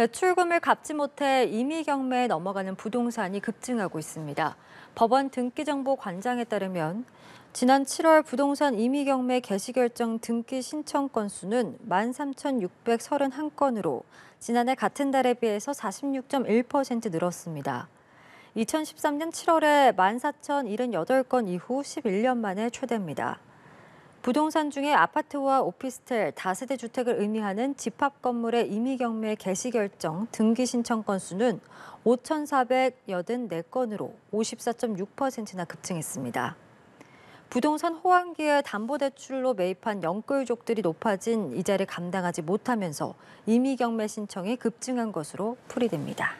대출금을 갚지 못해 임의 경매에 넘어가는 부동산이 급증하고 있습니다. 법원 등기정보 관장에 따르면 지난 7월 부동산 임의 경매 개시 결정 등기 신청 건수는 13,631건으로 지난해 같은 달에 비해서 46.1% 늘었습니다. 2013년 7월에 14,078건 이후 11년 만에 최대입니다. 부동산 중에 아파트와 오피스텔, 다세대 주택을 의미하는 집합 건물의 임의 경매 개시 결정 등기 신청 건수는 5,484건으로 54.6%나 급증했습니다. 부동산 호황기에 담보대출로 매입한 영끌족들이 높아진 이자를 감당하지 못하면서 임의 경매 신청이 급증한 것으로 풀이됩니다.